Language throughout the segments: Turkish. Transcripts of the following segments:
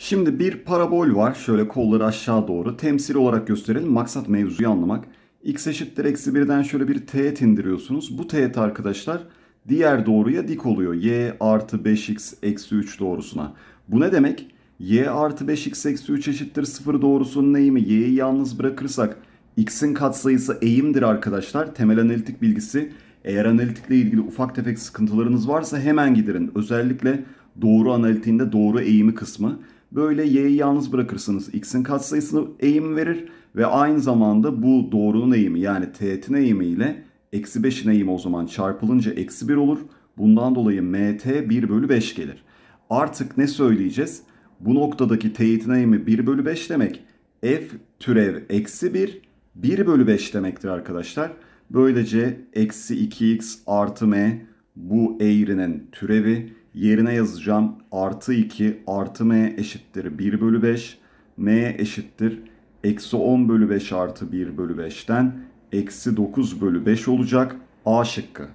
Şimdi bir parabol var. Şöyle kolları aşağı doğru. Temsil olarak gösterelim. Maksat mevzuyu anlamak. X eşittir eksi birden şöyle bir teğet indiriyorsunuz. Bu teğet arkadaşlar diğer doğruya dik oluyor. Y artı 5x eksi 3 doğrusuna. Bu ne demek? Y artı 5x eksi 3 eşittir 0 doğrusunun eğimi. Y'yi yalnız bırakırsak x'in katsayısı eğimdir arkadaşlar. Temel analitik bilgisi. Eğer analitikle ilgili ufak tefek sıkıntılarınız varsa hemen giderin. Özellikle doğru analitiğinde doğru eğimi kısmı. Böyle y'yi yalnız bırakırsınız. X'in katsayısını eğim verir ve aynı zamanda bu doğrunun eğimi yani teğetin eğimi ile eksi 5'in eğimi o zaman çarpılınca eksi 1 olur. Bundan dolayı mt 1 bölü 5 gelir. Artık ne söyleyeceğiz? Bu noktadaki teğetin eğimi 1 bölü 5 demek. F türev eksi 1 1 bölü 5 demektir arkadaşlar. Böylece eksi 2x artı m bu eğrinin türevi Yerine yazacağım artı 2 artı m eşittir 1 bölü 5. m eşittir eksi 10 bölü 5 artı 1 bölü 5'ten eksi 9 bölü 5 olacak. A şıkkı.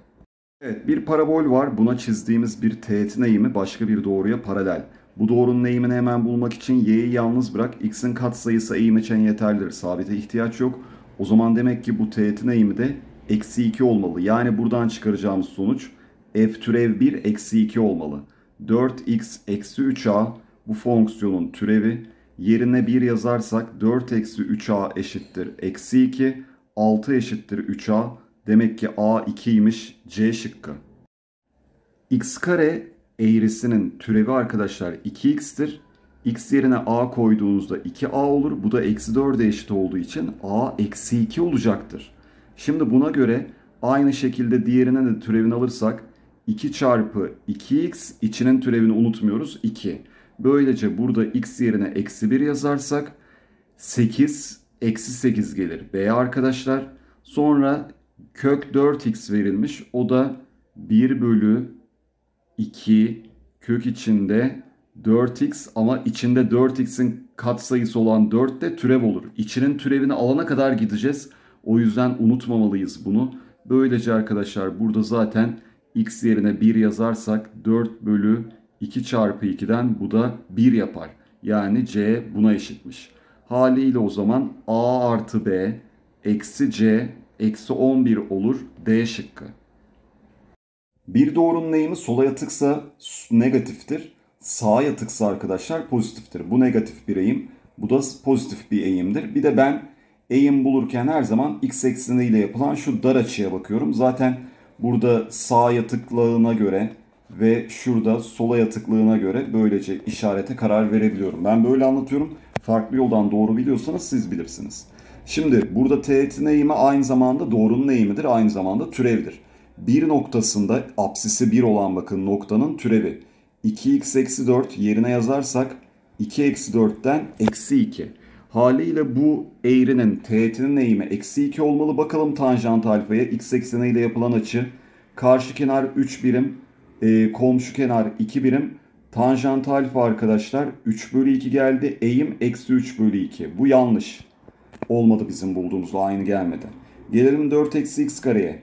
Evet bir parabol var. Buna çizdiğimiz bir teğetin eğimi başka bir doğruya paralel. Bu doğrunun eğimini hemen bulmak için y'yi yalnız bırak. x'in katsayısı eğim için yeterlidir. Sabite ihtiyaç yok. O zaman demek ki bu teğetin eğimi de eksi 2 olmalı. Yani buradan çıkaracağımız sonuç f türev 1 eksi 2 olmalı. 4x eksi 3a bu fonksiyonun türevi. Yerine 1 yazarsak 4 eksi 3a eşittir eksi 2. 6 eşittir 3a. Demek ki a 2'ymiş c şıkkı. x kare eğrisinin türevi arkadaşlar 2x'tir. x yerine a koyduğunuzda 2a olur. Bu da eksi 4'e eşit olduğu için a eksi 2 olacaktır. Şimdi buna göre aynı şekilde diğerine de türevini alırsak 2 çarpı 2x içinin türevini unutmuyoruz 2. Böylece burada x yerine eksi 1 yazarsak 8 eksi 8 gelir b arkadaşlar. Sonra kök 4x verilmiş o da 1 bölü 2 kök içinde 4x ama içinde 4x'in katsayısı olan 4 de türev olur. İçinin türevini alana kadar gideceğiz. O yüzden unutmamalıyız bunu. Böylece arkadaşlar burada zaten x yerine 1 yazarsak 4 bölü 2 çarpı 2'den bu da 1 yapar. Yani c buna eşitmiş. Haliyle o zaman a artı b eksi c eksi 11 olur d şıkkı. Bir doğrunun eğimi sola yatıksa negatiftir. Sağa yatıksa arkadaşlar pozitiftir. Bu negatif bir eğim. Bu da pozitif bir eğimdir. Bir de ben eğim bulurken her zaman x ekseniyle yapılan şu dar açıya bakıyorum. Zaten Burada sağ yatıklığına göre ve şurada sola yatıklığına göre böylece işarete karar verebiliyorum. Ben böyle anlatıyorum. Farklı yoldan doğru biliyorsanız siz bilirsiniz. Şimdi burada teğetin eğimi aynı zamanda doğrunun eğimidir. Aynı zamanda türevdir. Bir noktasında apsisi 1 olan bakın noktanın türevi. 2x eksi 4 yerine yazarsak 2 eksi 4'ten eksi 2. Haliyle bu eğrinin, teğetinin eğimi eksi 2 olmalı. Bakalım tanjant alfaya x ile yapılan açı. Karşı kenar 3 birim, e, komşu kenar 2 birim. Tanjant alfa arkadaşlar 3 bölü 2 geldi. Eğim eksi 3 bölü 2. Bu yanlış. Olmadı bizim bulduğumuzla aynı gelmedi. Gelelim 4 eksi x kareye.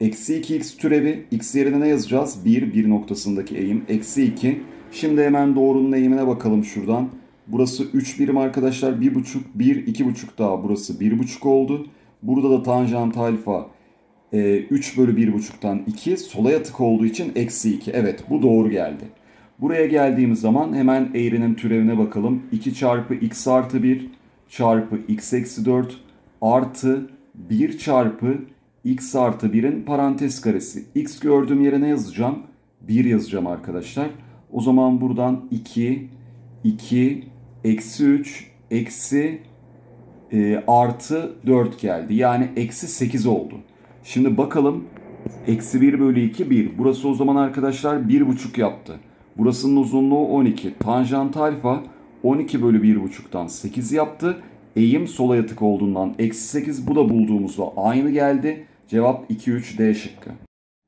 Eksi 2x türevi x yerine ne yazacağız? 1, 1 noktasındaki eğim. Eksi 2. Şimdi hemen doğrunun eğimine bakalım şuradan. Burası 3 birim arkadaşlar. 1,5, 1, 2,5 daha. Burası 1,5 oldu. Burada da tanjant alfa e, 3 bölü 1,5'tan 2. Sola yatık olduğu için eksi 2. Evet bu doğru geldi. Buraya geldiğimiz zaman hemen eğrinin türevine bakalım. 2 çarpı x artı 1 çarpı x eksi 4 artı 1 çarpı x artı 1'in parantez karesi. x gördüğüm yere ne yazacağım? 1 yazacağım arkadaşlar. O zaman buradan 2, 2, eksi 3, eksi e, artı 4 geldi. Yani eksi 8 oldu. Şimdi bakalım eksi 1 bölü 2 1. Burası o zaman arkadaşlar 1,5 yaptı. Burasının uzunluğu 12. Tanjant alfa 12 bölü 1,5'tan 8 yaptı. Eğim sola yatık olduğundan eksi 8 bu da bulduğumuzda aynı geldi. Cevap 2 3 D şıkkı.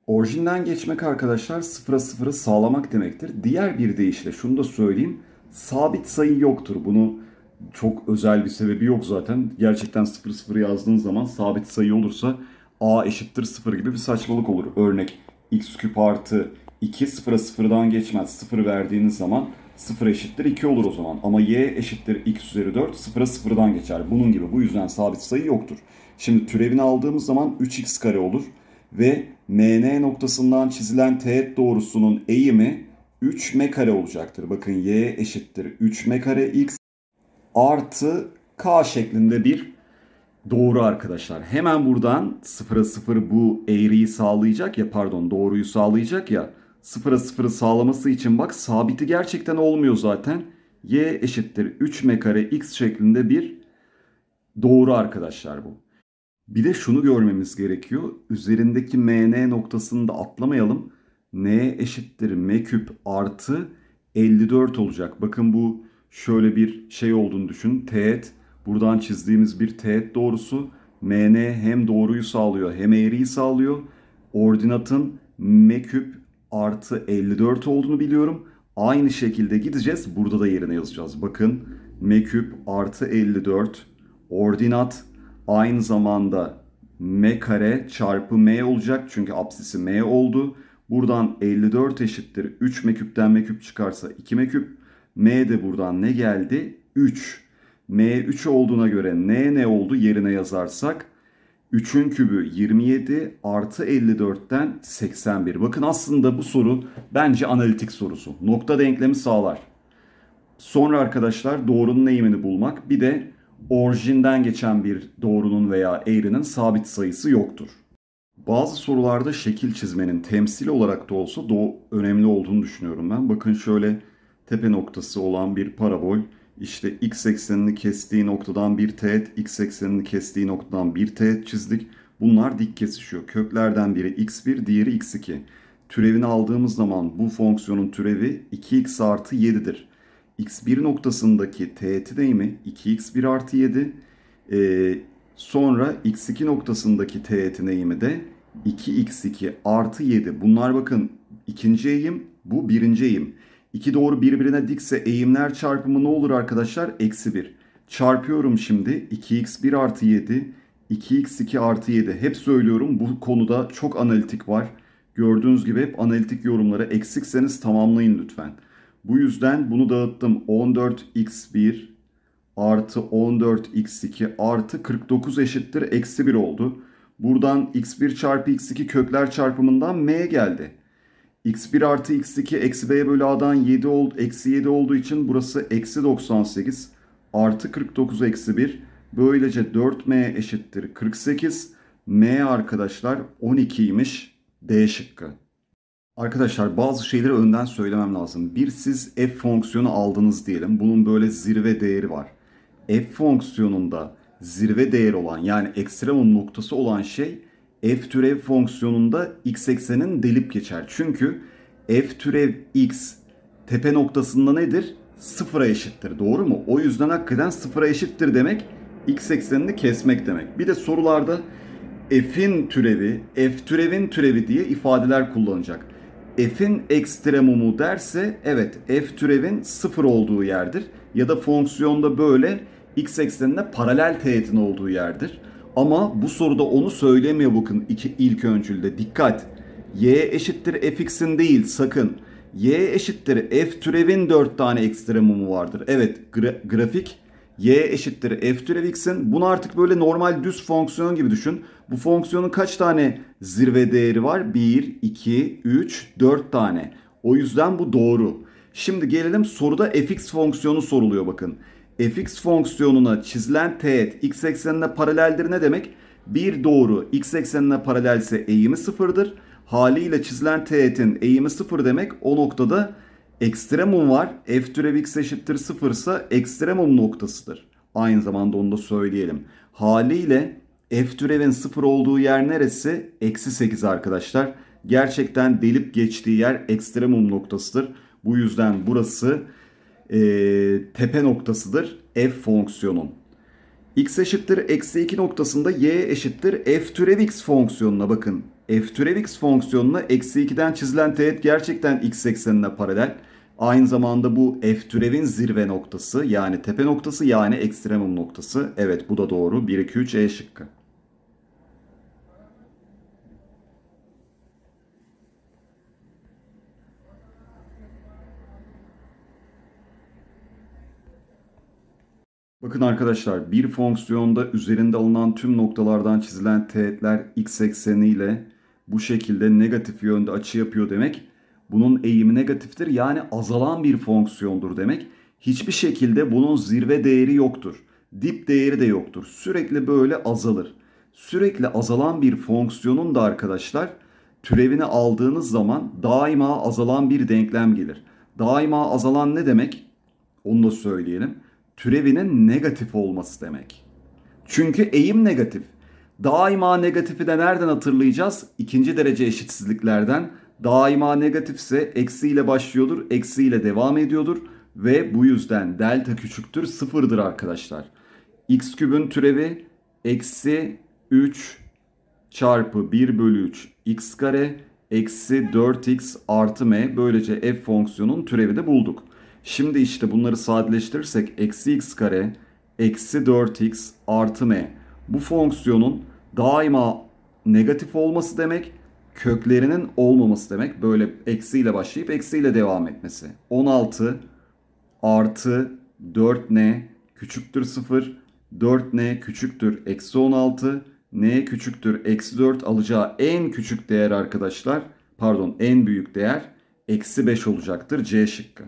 Orijinden geçmek arkadaşlar sıfıra sıfırı sağlamak demektir. Diğer bir deyişle şunu da söyleyeyim sabit sayı yoktur. Bunu çok özel bir sebebi yok zaten. Gerçekten 0-0 yazdığın zaman sabit sayı olursa a eşittir 0 gibi bir saçmalık olur. Örnek x küp artı 2 0'a 0'dan geçmez. 0 verdiğiniz zaman 0 eşittir 2 olur o zaman. Ama y eşittir x üzeri 4 0'a 0'dan geçer. Bunun gibi bu yüzden sabit sayı yoktur. Şimdi türevini aldığımız zaman 3x kare olur. Ve mn noktasından çizilen teğet doğrusunun eğimi 3m kare olacaktır. Bakın y eşittir 3m kare x artı k şeklinde bir doğru arkadaşlar. Hemen buradan 0'a 0 bu eğriyi sağlayacak ya pardon doğruyu sağlayacak ya 0'a 0'ı sağlaması için bak sabiti gerçekten olmuyor zaten. y eşittir 3m kare x şeklinde bir doğru arkadaşlar bu. Bir de şunu görmemiz gerekiyor. Üzerindeki mn noktasını da atlamayalım n eşittir m küp artı 54 olacak. Bakın bu şöyle bir şey olduğunu düşün. Teğet buradan çizdiğimiz bir teğet doğrusu mn hem doğruyu sağlıyor hem eğriyi sağlıyor. Ordinatın m küp artı 54 olduğunu biliyorum. Aynı şekilde gideceğiz. Burada da yerine yazacağız. Bakın m küp artı 54 ordinat aynı zamanda m kare çarpı m olacak. Çünkü absisi m oldu. Buradan 54 eşittir. 3 m küpten küp çıkarsa 2 m küp. M de buradan ne geldi? 3. M 3 olduğuna göre n'e ne oldu yerine yazarsak 3'ün kübü 27 artı 54'ten 81. Bakın aslında bu soru bence analitik sorusu. Nokta denklemi sağlar. Sonra arkadaşlar doğrunun eğimini bulmak bir de orijinden geçen bir doğrunun veya eğrinin sabit sayısı yoktur. Bazı sorularda şekil çizmenin temsil olarak da olsa doğu önemli olduğunu düşünüyorum ben. Bakın şöyle tepe noktası olan bir parabol işte x eksenini kestiği noktadan bir teğet, x eksenini kestiği noktadan bir teğet çizdik. Bunlar dik kesişiyor. Köklerden biri x1, diğeri x2. Türevini aldığımız zaman bu fonksiyonun türevi 2x artı 7'dir. x1 noktasındaki teğeti deyimi 2x1 artı 7. Ee, sonra x2 noktasındaki teğetin eğimi de 2x2 artı 7. Bunlar bakın ikinci eğim bu birinci eğim. İki doğru birbirine dikse eğimler çarpımı ne olur arkadaşlar? Eksi 1. Çarpıyorum şimdi 2x1 artı 7 2x2 artı 7 hep söylüyorum bu konuda çok analitik var. Gördüğünüz gibi hep analitik yorumlara eksikseniz tamamlayın lütfen. Bu yüzden bunu dağıttım 14x1 artı 14x2 artı 49 eşittir eksi 1 oldu. Buradan x1 çarpı x2 kökler çarpımından m geldi. x1 artı x2 eksi b'ye bölü a'dan 7 oldu, eksi 7 olduğu için burası eksi 98 artı 49 eksi 1. Böylece 4m eşittir 48. m arkadaşlar 12'ymiş D şıkkı. Arkadaşlar bazı şeyleri önden söylemem lazım. Bir siz f fonksiyonu aldınız diyelim. Bunun böyle zirve değeri var. f fonksiyonunda zirve değer olan yani ekstremum noktası olan şey f türev fonksiyonunda x eksenin delip geçer. Çünkü f türev x tepe noktasında nedir? Sıfıra eşittir doğru mu? O yüzden hakikaten sıfıra eşittir demek x eksenini kesmek demek. Bir de sorularda f'in türevi, f türevin türevi diye ifadeler kullanacak. f'in ekstremumu derse evet f türevin sıfır olduğu yerdir. Ya da fonksiyonda böyle x ekseninde paralel teğetin olduğu yerdir. Ama bu soruda onu söylemiyor bakın iki, ilk öncülde. Dikkat! y eşittir fx'in değil sakın. y eşittir f türevin 4 tane ekstremumu vardır. Evet gra grafik y eşittir f türev x'in. Bunu artık böyle normal düz fonksiyon gibi düşün. Bu fonksiyonun kaç tane zirve değeri var? 1, 2, 3, 4 tane. O yüzden bu doğru. Şimdi gelelim soruda fx fonksiyonu soruluyor bakın fx fonksiyonuna çizilen teğet x eksenine paraleldir ne demek? Bir doğru x eksenine paralelse eğimi sıfırdır. Haliyle çizilen teğetin eğimi sıfır demek o noktada ekstremum var. F türev x eşittir sıfırsa ekstremum noktasıdır. Aynı zamanda onu da söyleyelim. Haliyle f türevin sıfır olduğu yer neresi? Eksi 8 arkadaşlar. Gerçekten delip geçtiği yer ekstremum noktasıdır. Bu yüzden burası e, tepe noktasıdır f fonksiyonun. x eşittir eksi 2 noktasında y eşittir f türev x fonksiyonuna bakın. f türev x fonksiyonuna eksi 2'den çizilen teğet gerçekten x eksenine paralel. Aynı zamanda bu f türevin zirve noktası yani tepe noktası yani ekstremum noktası. Evet bu da doğru 1, 2, 3, e şıkkı. Bakın arkadaşlar bir fonksiyonda üzerinde alınan tüm noktalardan çizilen teğetler x ekseniyle bu şekilde negatif yönde açı yapıyor demek. Bunun eğimi negatiftir yani azalan bir fonksiyondur demek. Hiçbir şekilde bunun zirve değeri yoktur. Dip değeri de yoktur. Sürekli böyle azalır. Sürekli azalan bir fonksiyonun da arkadaşlar türevini aldığınız zaman daima azalan bir denklem gelir. Daima azalan ne demek? Onu da söyleyelim türevinin negatif olması demek. Çünkü eğim negatif. Daima negatifi de nereden hatırlayacağız? İkinci derece eşitsizliklerden. Daima negatifse eksiyle başlıyordur, eksiyle devam ediyordur. Ve bu yüzden delta küçüktür, sıfırdır arkadaşlar. X kübün türevi eksi 3 çarpı 1 bölü 3 x kare eksi 4x artı m. Böylece f fonksiyonun türevi de bulduk. Şimdi işte bunları sadeleştirirsek eksi x kare eksi 4x artı m. Bu fonksiyonun daima negatif olması demek köklerinin olmaması demek. Böyle eksiyle başlayıp eksiyle devam etmesi. 16 artı 4n küçüktür 0. 4n küçüktür eksi 16. n küçüktür eksi 4 alacağı en küçük değer arkadaşlar. Pardon en büyük değer eksi 5 olacaktır C şıkkı.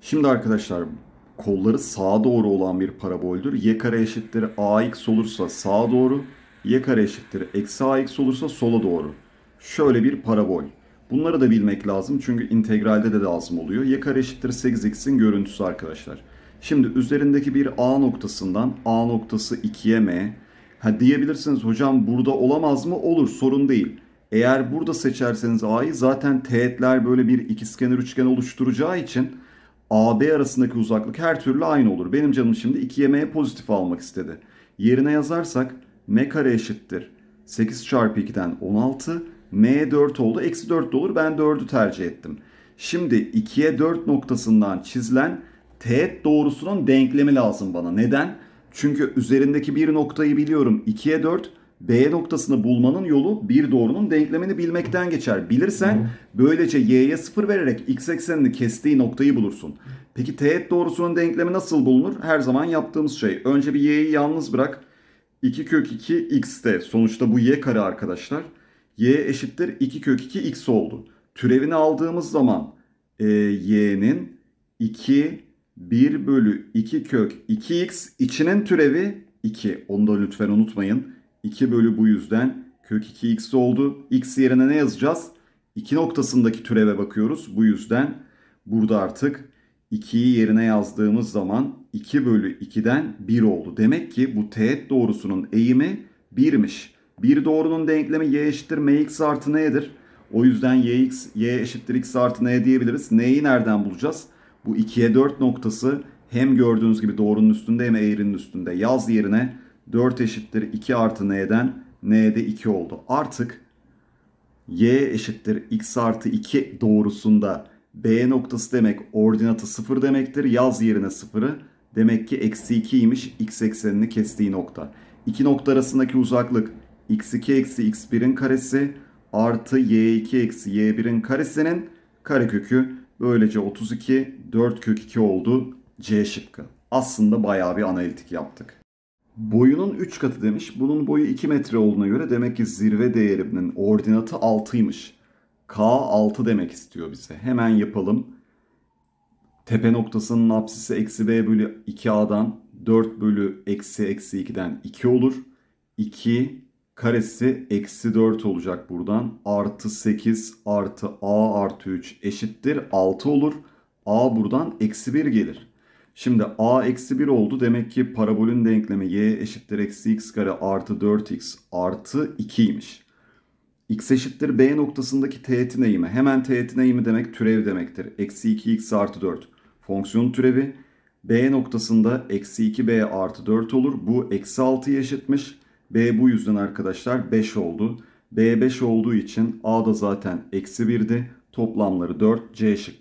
Şimdi arkadaşlar kolları sağa doğru olan bir paraboldür. Y kare eşittir ax olursa sağa doğru, y kare eşittir eksi ax olursa sola doğru. Şöyle bir parabol. Bunları da bilmek lazım çünkü integralde de lazım oluyor. Y kare eşittir 8x'in görüntüsü arkadaşlar. Şimdi üzerindeki bir A noktasından A noktası 2'ye M. Ha diyebilirsiniz hocam burada olamaz mı? Olur sorun değil. Eğer burada seçerseniz A'yı zaten teğetler böyle bir ikizkenar üçgen oluşturacağı için AB arasındaki uzaklık her türlü aynı olur. Benim canım şimdi 2m'ye pozitif almak istedi. Yerine yazarsak m kare eşittir. 8 çarpı 2'den 16. m 4 oldu. Eksi 4 de olur. Ben 4'ü tercih ettim. Şimdi 2'ye 4 noktasından çizilen teğet doğrusunun denklemi lazım bana. Neden? Çünkü üzerindeki bir noktayı biliyorum. 2'ye 4 B noktasını bulmanın yolu bir doğrunun denklemini bilmekten geçer. Bilirsen böylece y'ye sıfır vererek x eksenini kestiği noktayı bulursun. Peki teğet doğrusunun denklemi nasıl bulunur? Her zaman yaptığımız şey. Önce bir y'yi yalnız bırak. 2 kök 2 x de sonuçta bu y kare arkadaşlar. y eşittir 2 kök 2 x oldu. Türevini aldığımız zaman e, y'nin 2 1 bölü 2 kök 2x içinin türevi 2. Onu da lütfen unutmayın. 2 bölü bu yüzden kök 2x oldu. X yerine ne yazacağız? 2 noktasındaki türeve bakıyoruz. Bu yüzden burada artık 2'yi yerine yazdığımız zaman 2 bölü 2'den 1 oldu. Demek ki bu teğet doğrusunun eğimi 1'miş. Bir doğrunun denklemi y eşittir mx artı n'dir. O yüzden yx, y eşittir x artı n diyebiliriz. n'yi nereden bulacağız? Bu 2'ye 4 noktası hem gördüğünüz gibi doğrunun üstünde hem eğrinin üstünde. Yaz yerine 4 eşittir 2 artı n'den n'de 2 oldu. Artık y eşittir x artı 2 doğrusunda b noktası demek ordinatı 0 demektir. Yaz yerine 0'ı demek ki eksi 2'ymiş x eksenini kestiği nokta. İki nokta arasındaki uzaklık x2 eksi x1'in karesi artı y2 eksi y1'in karesinin karekökü böylece 32 4 kök 2 oldu C şıkkı. Aslında bayağı bir analitik yaptık. Boyunun 3 katı demiş. Bunun boyu 2 metre olduğuna göre demek ki zirve değerinin ordinatı 6'ymış. K 6 demek istiyor bize. Hemen yapalım. Tepe noktasının apsisi eksi b bölü 2a'dan 4 bölü eksi eksi 2'den 2 olur. 2 karesi eksi 4 olacak buradan. Artı 8 artı a artı 3 eşittir 6 olur. a buradan eksi 1 gelir. Şimdi a eksi 1 oldu. Demek ki parabolün denklemi y eşittir eksi x kare artı 4x artı 2'ymiş. x eşittir b noktasındaki teğetin eğimi. Hemen teğetin eğimi demek türev demektir. Eksi 2x artı 4. Fonksiyon türevi b noktasında eksi 2b artı 4 olur. Bu eksi 6'ya eşitmiş. b bu yüzden arkadaşlar 5 oldu. b 5 olduğu için a da zaten eksi 1'di. Toplamları 4 c şıkkı.